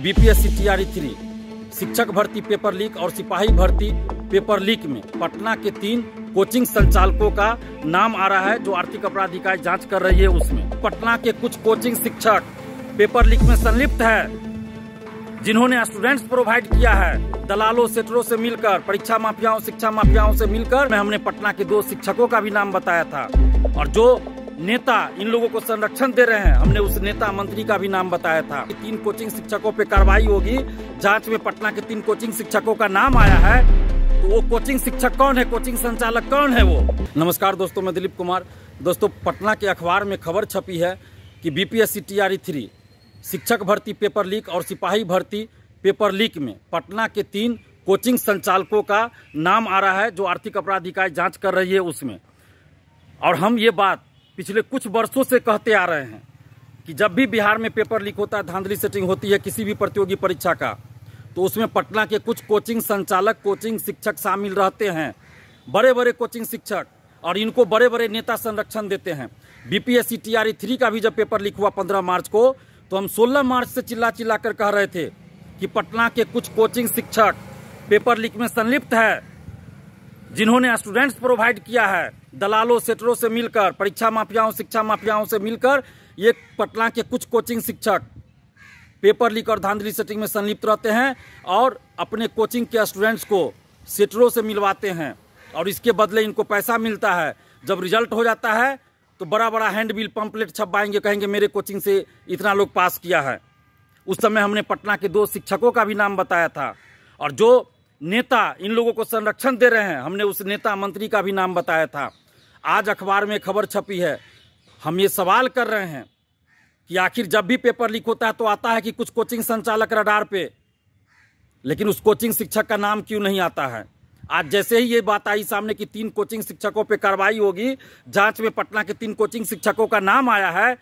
BPSC TRE three शिक्षक भर्ती paper leak और सिपाही भर्ती पेपर लीक में पटना के तीन कोचिंग संचालकों का नाम आ रहा है जो आर्थिक अपराध इकाई जांच कर रही है उसमें पटना के कुछ कोचिंग शिक्षक पेपर लीक में संलिप्त है जिन्होंने स्टूडेंट्स प्रोवाइड किया है दलालों सेटरों से मिलकर परीक्षा माफियाओं शिक्षा माफियाओं से मिलकर मैं हमने पटना के दो शिक्षकों का भी नाम बताया था और जो नेता इन लोगों को संरक्षण दे रहे हैं हमने उस नेता मंत्री का भी नाम बताया था तीन कोचिंग शिक्षकों पे कार्रवाई होगी जांच में पटना के तीन कोचिंग शिक्षकों का नाम आया है तो वो कोचिंग शिक्षक कौन है कोचिंग संचालक कौन है वो नमस्कार दोस्तों मैं दिलीप कुमार दोस्तों पटना के अखबार में खबर छपी है कि बी पी थ्री शिक्षक भर्ती पेपर लीक और सिपाही भर्ती पेपर लीक में पटना के तीन कोचिंग संचालकों का नाम आ रहा है जो आर्थिक अपराध इकाई जांच कर रही है उसमें और हम ये बात पिछले कुछ वर्षों से कहते आ रहे हैं कि जब भी बिहार में पेपर लीक होता है धांधली सेटिंग होती है किसी भी प्रतियोगी परीक्षा का तो उसमें पटना के कुछ कोचिंग संचालक कोचिंग शिक्षक शामिल रहते हैं बड़े बड़े कोचिंग शिक्षक और इनको बड़े बड़े नेता संरक्षण देते हैं बीपीएससी टीआरई थ्री का भी जब पेपर लीक हुआ पंद्रह मार्च को तो हम सोलह मार्च से चिल्ला चिल्ला कर कह रहे थे कि पटना के कुछ कोचिंग शिक्षक पेपर लीक में संलिप्त है जिन्होंने स्टूडेंट्स प्रोवाइड किया है दलालों सेटरों से मिलकर परीक्षा माफियाओं शिक्षा माफियाओं से मिलकर ये पटना के कुछ कोचिंग शिक्षक पेपर लीक और धांधली सेटिंग में संलिप्त रहते हैं और अपने कोचिंग के स्टूडेंट्स को सेटरों से मिलवाते हैं और इसके बदले इनको पैसा मिलता है जब रिजल्ट हो जाता है तो बड़ा बड़ा हैंड बिल पम्पलेट छपवाएंगे कहेंगे मेरे कोचिंग से इतना लोग पास किया है उस समय हमने पटना के दो शिक्षकों का भी नाम बताया था और जो नेता इन लोगों को संरक्षण दे रहे हैं हमने उस नेता मंत्री का भी नाम बताया था आज अखबार में खबर छपी है हम ये सवाल कर रहे हैं कि आखिर जब भी पेपर लीक होता है तो आता है कि कुछ कोचिंग संचालक रडार पे लेकिन उस कोचिंग शिक्षक का नाम क्यों नहीं आता है आज जैसे ही ये बात आई सामने कि तीन कोचिंग शिक्षकों पे कार्रवाई होगी जांच में पटना के तीन कोचिंग शिक्षकों का नाम आया है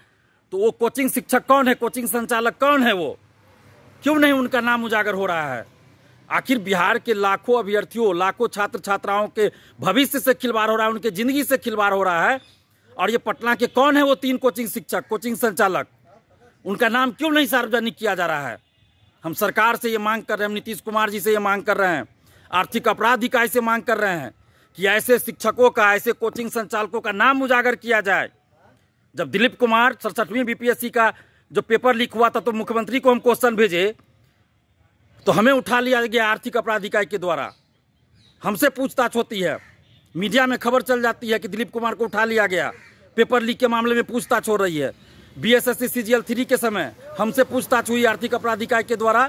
तो वो कोचिंग शिक्षक कौन है कोचिंग संचालक कौन है वो क्यों नहीं उनका नाम उजागर हो रहा है आखिर बिहार के लाखों अभ्यर्थियों लाखों छात्र छात्राओं के भविष्य से खिलवाड़ हो रहा है उनके जिंदगी से खिलवाड़ हो रहा है और ये पटना के कौन है वो तीन कोचिंग शिक्षक कोचिंग संचालक उनका नाम क्यों नहीं सार्वजनिक किया जा रहा है हम सरकार से ये मांग कर रहे हैं हम नीतीश कुमार जी से ये मांग कर रहे हैं आर्थिक अपराध इकाई से मांग कर रहे हैं कि ऐसे शिक्षकों का ऐसे कोचिंग संचालकों का नाम उजागर किया जाए जब दिलीप कुमार सड़सठवीं बीपीएससी का जो पेपर लीक हुआ था तो मुख्यमंत्री को हम क्वेश्चन भेजे तो हमें उठा लिया गया आर्थिक अपराध इकाई के द्वारा हमसे पूछताछ होती है मीडिया में खबर चल जाती है कि दिलीप कुमार को उठा लिया गया पेपर लीक के मामले में पूछताछ हो रही है बी एस एस थ्री के समय हमसे पूछताछ हुई आर्थिक अपराध इकाई के द्वारा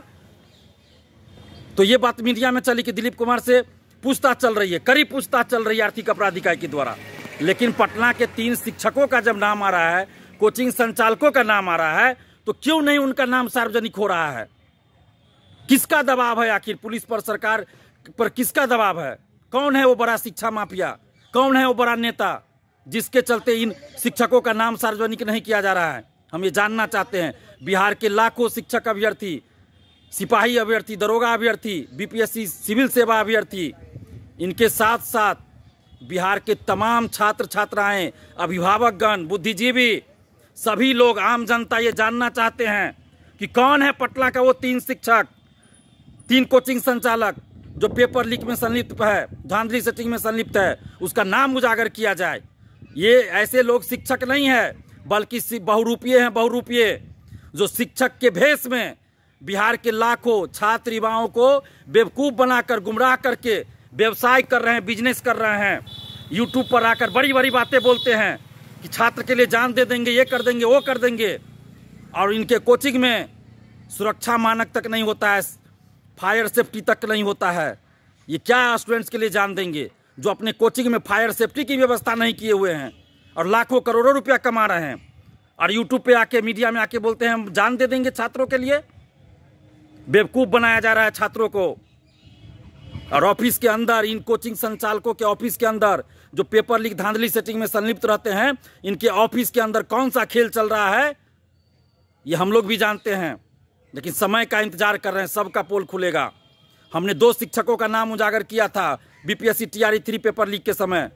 तो ये बात मीडिया में चली कि दिलीप कुमार से पूछताछ चल रही है करीब पूछताछ चल रही है आर्थिक अपराध इकाई के द्वारा लेकिन पटना के तीन शिक्षकों का जब नाम आ रहा है कोचिंग संचालकों का नाम आ रहा है तो क्यों नहीं उनका नाम सार्वजनिक हो रहा है किसका दबाव है आखिर पुलिस पर सरकार पर किसका दबाव है कौन है वो बड़ा शिक्षा माफिया कौन है वो बड़ा नेता जिसके चलते इन शिक्षकों का नाम सार्वजनिक नहीं किया जा रहा है हम ये जानना चाहते हैं बिहार के लाखों शिक्षक अभ्यर्थी सिपाही अभ्यर्थी दरोगा अभ्यर्थी बीपीएससी सिविल सेवा अभ्यर्थी इनके साथ साथ बिहार के तमाम छात्र छात्राएं अभिभावकगण बुद्धिजीवी सभी लोग आम जनता ये जानना चाहते हैं कि कौन है पटना का वो तीन शिक्षक तीन कोचिंग संचालक जो पेपर लीक में संलिप्त है धांधली सेटिंग में संलिप्त है उसका नाम उजागर किया जाए ये ऐसे लोग शिक्षक नहीं है बल्कि बहुरूपीय हैं बहुरूपीय जो शिक्षक के भेष में बिहार के लाखों छात्र युवाओं को बेवकूफ़ बनाकर गुमराह करके व्यवसाय कर रहे हैं बिजनेस कर रहे हैं यूट्यूब पर आकर बड़ी बड़ी बातें बोलते हैं कि छात्र के लिए जान दे देंगे ये कर देंगे वो कर देंगे और इनके कोचिंग में सुरक्षा मानक तक नहीं होता है फायर सेफ्टी तक नहीं होता है ये क्या स्टूडेंट्स के लिए जान देंगे जो अपने कोचिंग में फायर सेफ्टी की व्यवस्था नहीं किए हुए हैं और लाखों करोड़ों रुपया कमा रहे हैं और यूट्यूब पे आके मीडिया में आके बोलते हैं हम जान दे देंगे छात्रों के लिए बेवकूफ़ बनाया जा रहा है छात्रों को और ऑफिस के अंदर इन कोचिंग संचालकों के ऑफिस के अंदर जो पेपर लीक धांधली सेटिंग में संलिप्त रहते हैं इनके ऑफिस के अंदर कौन सा खेल चल रहा है ये हम लोग भी जानते हैं लेकिन समय का इंतजार कर रहे हैं सबका पोल खुलेगा हमने दो शिक्षकों का नाम उजागर किया था BPSC TRE three paper leak के समय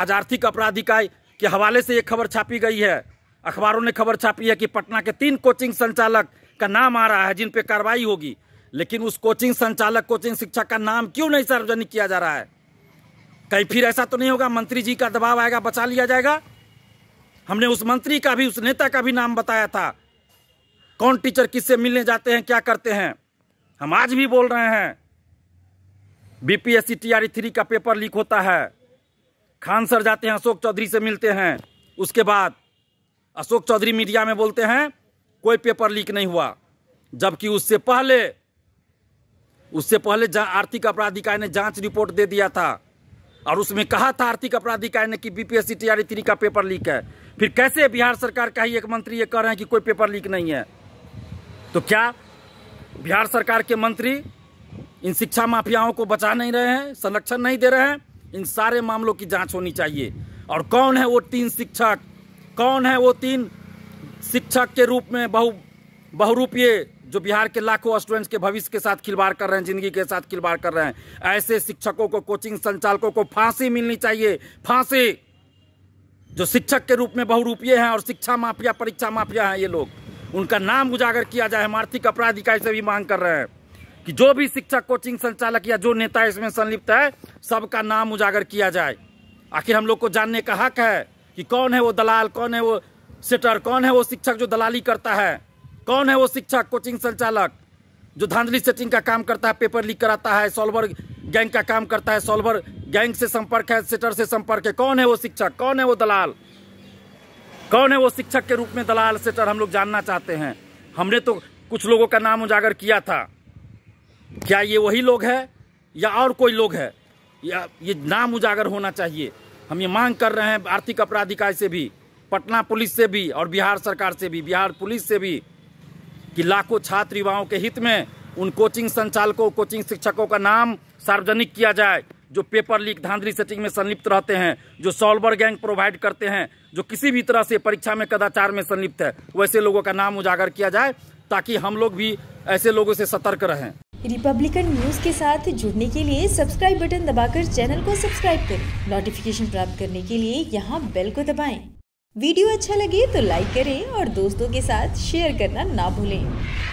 आज आर्थिक अपराध इकाई के हवाले से ये खबर छापी गई है अखबारों ने खबर छापी है कि पटना के तीन कोचिंग संचालक का नाम आ रहा है जिन पे कार्रवाई होगी लेकिन उस कोचिंग संचालक कोचिंग शिक्षक का नाम क्यों नहीं सार्वजनिक किया जा रहा है कहीं फिर ऐसा तो नहीं होगा मंत्री जी का दबाव आएगा बचा लिया जाएगा हमने उस मंत्री का भी उस नेता का भी नाम बताया था कौन टीचर किससे मिलने जाते हैं क्या करते हैं हम आज भी बोल रहे हैं बीपीएससी टीआरई थ्री का पेपर लीक होता है खान सर जाते हैं अशोक चौधरी से मिलते हैं उसके बाद अशोक चौधरी मीडिया में बोलते हैं कोई पेपर लीक नहीं हुआ जबकि उससे पहले उससे पहले आर्थिक अपराध इकाई ने जांच रिपोर्ट दे दिया था और उसमें कहा था आर्थिक अपराध इकाई ने कि बीपीएससी टीआरई थ्री का पेपर लीक है फिर कैसे बिहार सरकार का ही एक मंत्री ये कह रहे हैं कि कोई पेपर लीक नहीं है तो क्या बिहार सरकार के मंत्री इन शिक्षा माफियाओं को बचा नहीं रहे हैं संरक्षण नहीं दे रहे हैं इन सारे मामलों की जांच होनी चाहिए और कौन है वो तीन शिक्षक कौन है वो तीन शिक्षक के रूप में बहु बहुरूपीय जो बिहार के लाखों स्टूडेंट्स के भविष्य के साथ खिलवाड़ कर रहे हैं जिंदगी के साथ खिलवाड़ कर रहे हैं ऐसे शिक्षकों को कोचिंग संचालकों को फांसी मिलनी चाहिए फांसी जो शिक्षक के रूप में बहुरूपीय हैं और शिक्षा माफिया परीक्षा माफिया हैं ये लोग उनका नाम उजागर किया जाए हम आर्थिक अपराध इकाई से भी मांग कर रहे हैं कि जो भी शिक्षक कोचिंग संचालक या जो नेता इसमें संलिप्त है सबका नाम उजागर किया जाए आखिर हम लोग को जानने का हक है कि कौन है वो दलाल कौन है वो सेटर कौन है वो शिक्षक जो दलाली करता है कौन है वो शिक्षक कोचिंग संचालक जो धांधली सेटिंग का काम करता है पेपर लीक कराता है सॉल्वर गैंग का काम करता है सॉल्वर गैंग से संपर्क है सेटर से संपर्क है कौन है वो शिक्षक कौन है वो दलाल कौन है वो शिक्षक के रूप में दलाल से हम लोग जानना चाहते हैं हमने तो कुछ लोगों का नाम उजागर किया था क्या ये वही लोग है या और कोई लोग है या ये नाम उजागर होना चाहिए हम ये मांग कर रहे हैं आर्थिक अपराध इकाई से भी पटना पुलिस से भी और बिहार सरकार से भी बिहार पुलिस से भी कि लाखों छात्र युवाओं के हित में उन कोचिंग संचालकों कोचिंग शिक्षकों का नाम सार्वजनिक किया जाए जो पेपर लीक धांधली सेटिंग में संलिप्त रहते हैं जो सॉल्वर गैंग प्रोवाइड करते हैं जो किसी भी तरह से परीक्षा में कदाचार में संलिप्त है वैसे लोगों का नाम उजागर किया जाए ताकि हम लोग भी ऐसे लोगों से सतर्क रहें रिपब्लिकन न्यूज के साथ जुड़ने के लिए सब्सक्राइब बटन दबाकर चैनल को सब्सक्राइब करें नोटिफिकेशन प्राप्त करने के लिए यहाँ बेल को दबाएं। वीडियो अच्छा लगे तो लाइक करें और दोस्तों के साथ शेयर करना ना भूलें